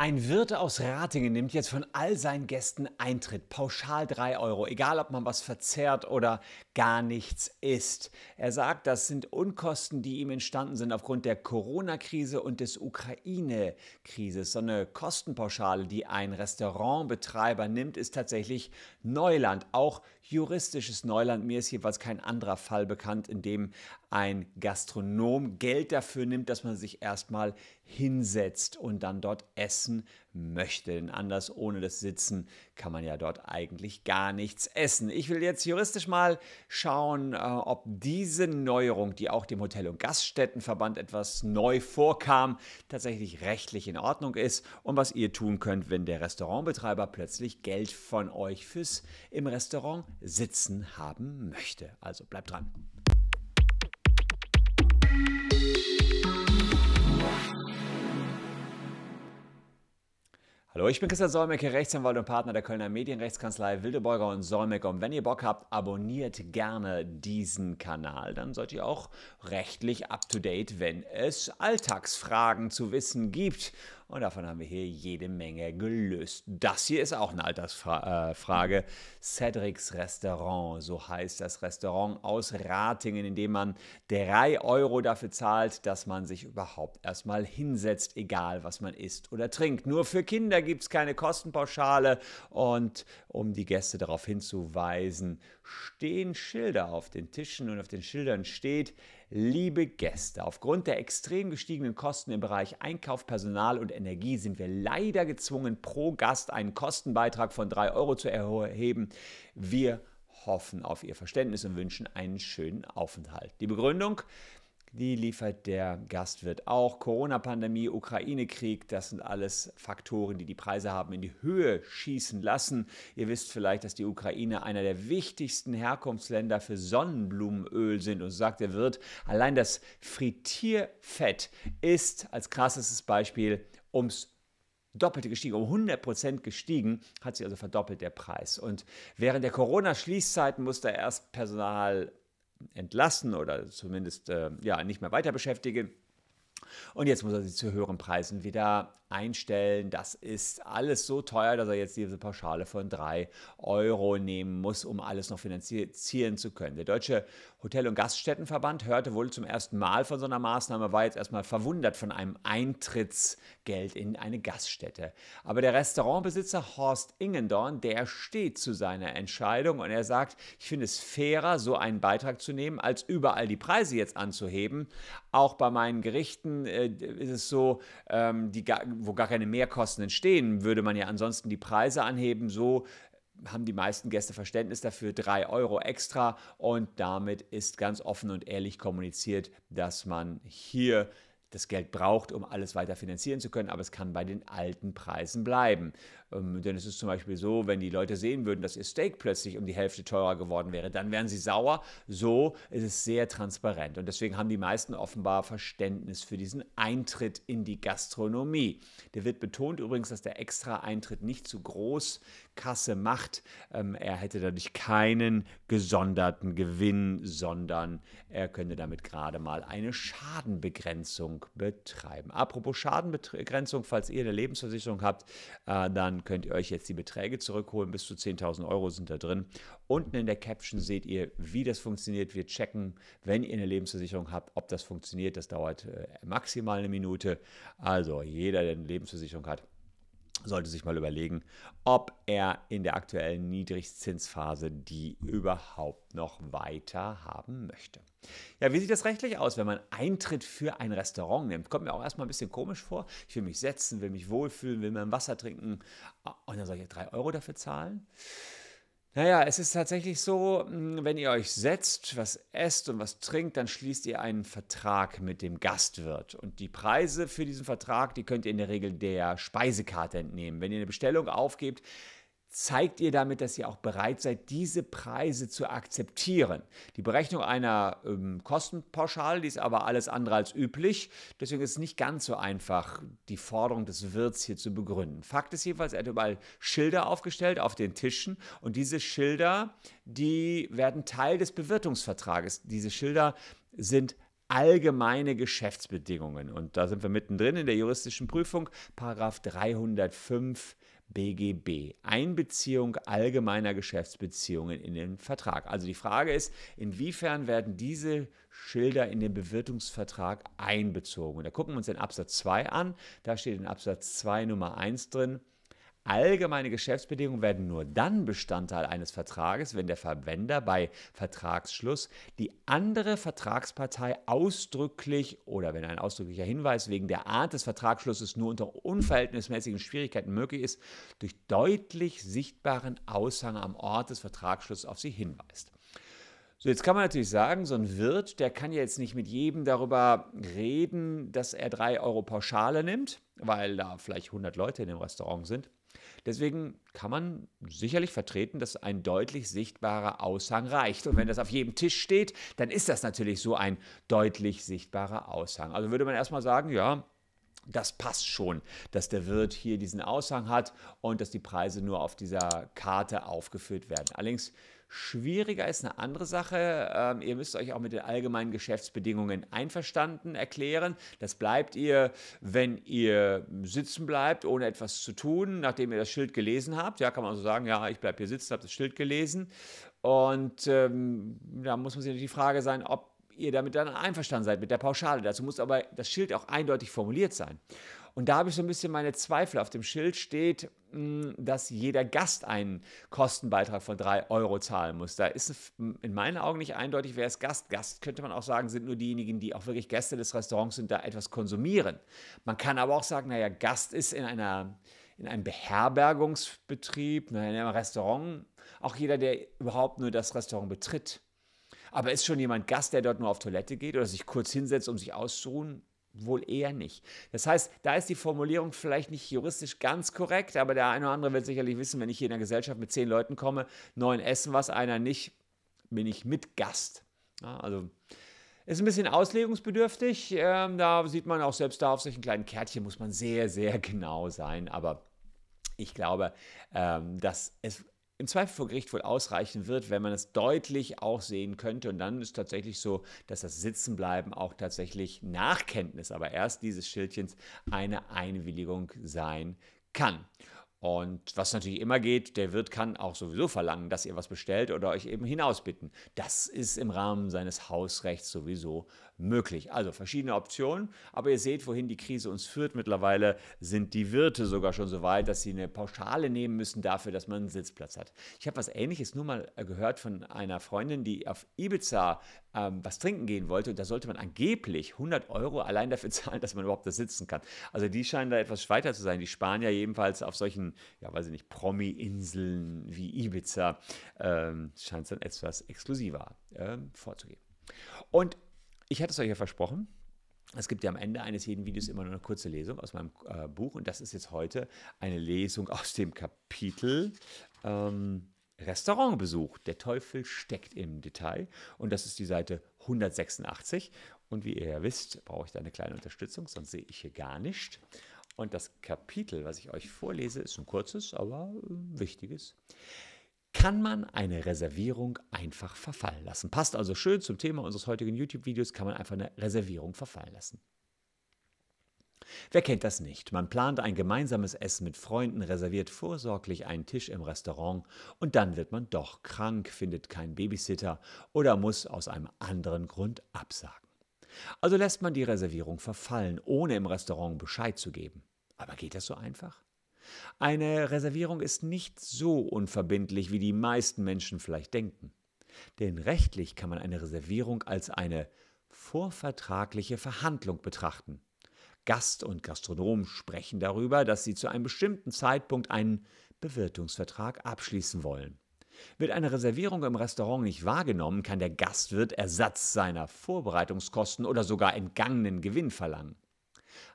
Ein Wirt aus Ratingen nimmt jetzt von all seinen Gästen Eintritt, pauschal 3 Euro, egal ob man was verzehrt oder gar nichts isst. Er sagt, das sind Unkosten, die ihm entstanden sind aufgrund der Corona-Krise und des Ukraine-Krises. So eine Kostenpauschale, die ein Restaurantbetreiber nimmt, ist tatsächlich Neuland, auch juristisches Neuland. Mir ist jeweils kein anderer Fall bekannt, in dem ein Gastronom Geld dafür nimmt, dass man sich erstmal hinsetzt und dann dort essen möchte. Denn anders ohne das Sitzen kann man ja dort eigentlich gar nichts essen. Ich will jetzt juristisch mal schauen, äh, ob diese Neuerung, die auch dem Hotel- und Gaststättenverband etwas neu vorkam, tatsächlich rechtlich in Ordnung ist und was ihr tun könnt, wenn der Restaurantbetreiber plötzlich Geld von euch fürs im Restaurant sitzen haben möchte. Also bleibt dran. Hallo, ich bin Christian Solmecke, Rechtsanwalt und Partner der Kölner Medienrechtskanzlei Wildeborger und Solmecke. Und wenn ihr Bock habt, abonniert gerne diesen Kanal. Dann seid ihr auch rechtlich up to date, wenn es Alltagsfragen zu wissen gibt. Und davon haben wir hier jede Menge gelöst. Das hier ist auch eine Altersfrage. Äh, Cedrics Restaurant, so heißt das Restaurant aus Ratingen, in dem man drei Euro dafür zahlt, dass man sich überhaupt erstmal hinsetzt, egal was man isst oder trinkt. Nur für Kinder gibt es keine Kostenpauschale. Und um die Gäste darauf hinzuweisen, stehen Schilder auf den Tischen und auf den Schildern steht, Liebe Gäste, aufgrund der extrem gestiegenen Kosten im Bereich Einkauf, Personal und Energie sind wir leider gezwungen, pro Gast einen Kostenbeitrag von 3 Euro zu erheben. Wir hoffen auf Ihr Verständnis und wünschen einen schönen Aufenthalt. Die Begründung, die liefert der Gastwirt auch. Corona-Pandemie, Ukraine-Krieg, das sind alles Faktoren, die die Preise haben in die Höhe schießen lassen. Ihr wisst vielleicht, dass die Ukraine einer der wichtigsten Herkunftsländer für Sonnenblumenöl sind. Und so sagt der Wirt, allein das Frittierfett ist als krassestes Beispiel ums Doppelte gestiegen, um 100 Prozent gestiegen, hat sich also verdoppelt der Preis. Und während der Corona-Schließzeiten musste erst Personal entlassen oder zumindest äh, ja, nicht mehr weiter beschäftigen. Und jetzt muss er sie zu höheren Preisen wieder einstellen. Das ist alles so teuer, dass er jetzt diese Pauschale von 3 Euro nehmen muss, um alles noch finanzieren zu können. Der Deutsche Hotel- und Gaststättenverband hörte wohl zum ersten Mal von so einer Maßnahme, war jetzt erstmal verwundert von einem Eintrittsgeld in eine Gaststätte. Aber der Restaurantbesitzer Horst Ingendorn, der steht zu seiner Entscheidung und er sagt, ich finde es fairer, so einen Beitrag zu nehmen, als überall die Preise jetzt anzuheben. Auch bei meinen Gerichten äh, ist es so, ähm, die wo gar keine Mehrkosten entstehen, würde man ja ansonsten die Preise anheben. So haben die meisten Gäste Verständnis dafür, 3 Euro extra und damit ist ganz offen und ehrlich kommuniziert, dass man hier das Geld braucht, um alles weiter finanzieren zu können, aber es kann bei den alten Preisen bleiben. Ähm, denn es ist zum Beispiel so, wenn die Leute sehen würden, dass ihr Steak plötzlich um die Hälfte teurer geworden wäre, dann wären sie sauer. So ist es sehr transparent. Und deswegen haben die meisten offenbar Verständnis für diesen Eintritt in die Gastronomie. Der wird betont übrigens, dass der Extra-Eintritt nicht zu Großkasse macht. Ähm, er hätte dadurch keinen gesonderten Gewinn, sondern er könnte damit gerade mal eine Schadenbegrenzung betreiben. Apropos Schadenbegrenzung, falls ihr eine Lebensversicherung habt, äh, dann dann könnt ihr euch jetzt die Beträge zurückholen. Bis zu 10.000 Euro sind da drin. Unten in der Caption seht ihr, wie das funktioniert. Wir checken, wenn ihr eine Lebensversicherung habt, ob das funktioniert. Das dauert äh, maximal eine Minute. Also jeder, der eine Lebensversicherung hat, sollte sich mal überlegen, ob er in der aktuellen Niedrigzinsphase die überhaupt noch weiter haben möchte. Ja, wie sieht das rechtlich aus, wenn man Eintritt für ein Restaurant nimmt? Kommt mir auch erstmal ein bisschen komisch vor. Ich will mich setzen, will mich wohlfühlen, will mein Wasser trinken ah, und dann soll ich drei Euro dafür zahlen? Naja, es ist tatsächlich so, hm, wenn ihr euch setzt, was esst und was trinkt, dann schließt ihr einen Vertrag mit dem Gastwirt. Und die Preise für diesen Vertrag, die könnt ihr in der Regel der Speisekarte entnehmen. Wenn ihr eine Bestellung aufgebt, zeigt ihr damit, dass ihr auch bereit seid, diese Preise zu akzeptieren. Die Berechnung einer ähm, Kostenpauschale, die ist aber alles andere als üblich. Deswegen ist es nicht ganz so einfach, die Forderung des Wirts hier zu begründen. Fakt ist jedenfalls, er hat überall Schilder aufgestellt auf den Tischen und diese Schilder, die werden Teil des Bewirtungsvertrages. Diese Schilder sind allgemeine Geschäftsbedingungen. Und da sind wir mittendrin in der juristischen Prüfung, Paragraph 305 BGB, Einbeziehung allgemeiner Geschäftsbeziehungen in den Vertrag. Also die Frage ist, inwiefern werden diese Schilder in den Bewirtungsvertrag einbezogen? Und da gucken wir uns den Absatz 2 an. Da steht in Absatz 2 Nummer 1 drin, Allgemeine Geschäftsbedingungen werden nur dann Bestandteil eines Vertrages, wenn der Verwender bei Vertragsschluss die andere Vertragspartei ausdrücklich oder wenn ein ausdrücklicher Hinweis wegen der Art des Vertragsschlusses nur unter unverhältnismäßigen Schwierigkeiten möglich ist, durch deutlich sichtbaren Aushang am Ort des Vertragsschlusses auf sie hinweist. So, jetzt kann man natürlich sagen, so ein Wirt, der kann ja jetzt nicht mit jedem darüber reden, dass er drei Euro Pauschale nimmt, weil da vielleicht 100 Leute in dem Restaurant sind. Deswegen kann man sicherlich vertreten, dass ein deutlich sichtbarer Aushang reicht. Und wenn das auf jedem Tisch steht, dann ist das natürlich so ein deutlich sichtbarer Aushang. Also würde man erstmal sagen, ja, das passt schon, dass der Wirt hier diesen Aushang hat und dass die Preise nur auf dieser Karte aufgeführt werden. Allerdings schwieriger ist eine andere Sache. Ähm, ihr müsst euch auch mit den allgemeinen Geschäftsbedingungen einverstanden erklären. Das bleibt ihr, wenn ihr sitzen bleibt, ohne etwas zu tun, nachdem ihr das Schild gelesen habt. Ja, kann man so sagen, ja, ich bleibe hier sitzen, habe das Schild gelesen. Und ähm, da muss man sich natürlich die Frage sein, ob ihr damit dann einverstanden seid mit der Pauschale. Dazu muss aber das Schild auch eindeutig formuliert sein. Und da habe ich so ein bisschen meine Zweifel. Auf dem Schild steht, mm, dass jeder Gast einen Kostenbeitrag von 3 Euro zahlen muss. Da ist in meinen Augen nicht eindeutig, wer ist Gast. Gast könnte man auch sagen, sind nur diejenigen, die auch wirklich Gäste des Restaurants sind, da etwas konsumieren. Man kann aber auch sagen, naja, Gast ist in einer in einem Beherbergungsbetrieb, in einem Restaurant, auch jeder, der überhaupt nur das Restaurant betritt. Aber ist schon jemand Gast, der dort nur auf Toilette geht oder sich kurz hinsetzt, um sich auszuruhen? Wohl eher nicht. Das heißt, da ist die Formulierung vielleicht nicht juristisch ganz korrekt, aber der eine oder andere wird sicherlich wissen, wenn ich hier in einer Gesellschaft mit zehn Leuten komme, neun essen was, einer nicht, bin ich mit Gast. Ja, also ist ein bisschen auslegungsbedürftig. Ähm, da sieht man auch selbst da auf solchen kleinen Kärtchen muss man sehr, sehr genau sein. Aber ich glaube, ähm, dass es im Zweifel vor Gericht wohl ausreichen wird, wenn man es deutlich auch sehen könnte. Und dann ist tatsächlich so, dass das Sitzenbleiben auch tatsächlich nach Kenntnis, aber erst dieses Schildchens, eine Einwilligung sein kann. Und was natürlich immer geht, der Wirt kann auch sowieso verlangen, dass ihr was bestellt oder euch eben hinausbitten. Das ist im Rahmen seines Hausrechts sowieso möglich. Also verschiedene Optionen, aber ihr seht, wohin die Krise uns führt. Mittlerweile sind die Wirte sogar schon so weit, dass sie eine Pauschale nehmen müssen dafür, dass man einen Sitzplatz hat. Ich habe was Ähnliches nur mal äh, gehört von einer Freundin, die auf Ibiza ähm, was trinken gehen wollte und da sollte man angeblich 100 Euro allein dafür zahlen, dass man überhaupt da sitzen kann. Also die scheinen da etwas weiter zu sein. Die Spanier jedenfalls auf solchen, ja weiß ich nicht, Promi-Inseln wie Ibiza ähm, scheint es dann etwas exklusiver ähm, vorzugehen. Und ich hatte es euch ja versprochen. Es gibt ja am Ende eines jeden Videos immer nur eine kurze Lesung aus meinem äh, Buch und das ist jetzt heute eine Lesung aus dem Kapitel ähm, Restaurantbesuch. Der Teufel steckt im Detail und das ist die Seite 186 und wie ihr ja wisst, brauche ich da eine kleine Unterstützung, sonst sehe ich hier gar nicht. Und das Kapitel, was ich euch vorlese, ist ein kurzes, aber äh, wichtiges kann man eine Reservierung einfach verfallen lassen. Passt also schön zum Thema unseres heutigen YouTube-Videos, kann man einfach eine Reservierung verfallen lassen. Wer kennt das nicht? Man plant ein gemeinsames Essen mit Freunden, reserviert vorsorglich einen Tisch im Restaurant und dann wird man doch krank, findet keinen Babysitter oder muss aus einem anderen Grund absagen. Also lässt man die Reservierung verfallen, ohne im Restaurant Bescheid zu geben. Aber geht das so einfach? Eine Reservierung ist nicht so unverbindlich, wie die meisten Menschen vielleicht denken. Denn rechtlich kann man eine Reservierung als eine vorvertragliche Verhandlung betrachten. Gast und Gastronom sprechen darüber, dass sie zu einem bestimmten Zeitpunkt einen Bewirtungsvertrag abschließen wollen. Wird eine Reservierung im Restaurant nicht wahrgenommen, kann der Gastwirt Ersatz seiner Vorbereitungskosten oder sogar entgangenen Gewinn verlangen.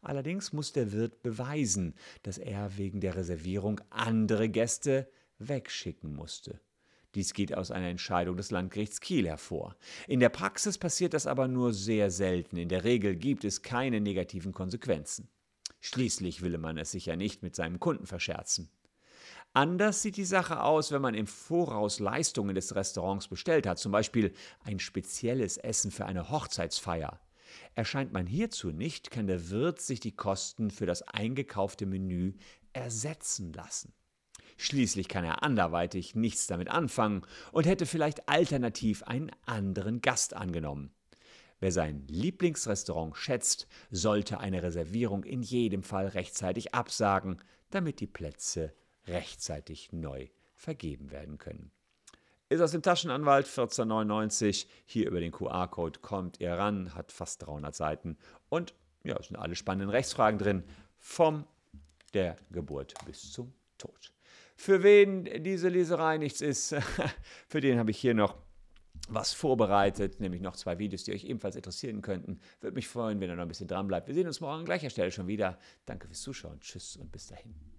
Allerdings muss der Wirt beweisen, dass er wegen der Reservierung andere Gäste wegschicken musste. Dies geht aus einer Entscheidung des Landgerichts Kiel hervor. In der Praxis passiert das aber nur sehr selten. In der Regel gibt es keine negativen Konsequenzen. Schließlich will man es sich ja nicht mit seinem Kunden verscherzen. Anders sieht die Sache aus, wenn man im Voraus Leistungen des Restaurants bestellt hat, zum Beispiel ein spezielles Essen für eine Hochzeitsfeier. Erscheint man hierzu nicht, kann der Wirt sich die Kosten für das eingekaufte Menü ersetzen lassen. Schließlich kann er anderweitig nichts damit anfangen und hätte vielleicht alternativ einen anderen Gast angenommen. Wer sein Lieblingsrestaurant schätzt, sollte eine Reservierung in jedem Fall rechtzeitig absagen, damit die Plätze rechtzeitig neu vergeben werden können. Ist aus dem Taschenanwalt 1499. Hier über den QR-Code kommt ihr ran, hat fast 300 Seiten und ja, es sind alle spannenden Rechtsfragen drin, vom der Geburt bis zum Tod. Für wen diese Leserei nichts ist, für den habe ich hier noch was vorbereitet, nämlich noch zwei Videos, die euch ebenfalls interessieren könnten. Würde mich freuen, wenn ihr noch ein bisschen dran bleibt. Wir sehen uns morgen an gleicher Stelle schon wieder. Danke fürs Zuschauen. Tschüss und bis dahin.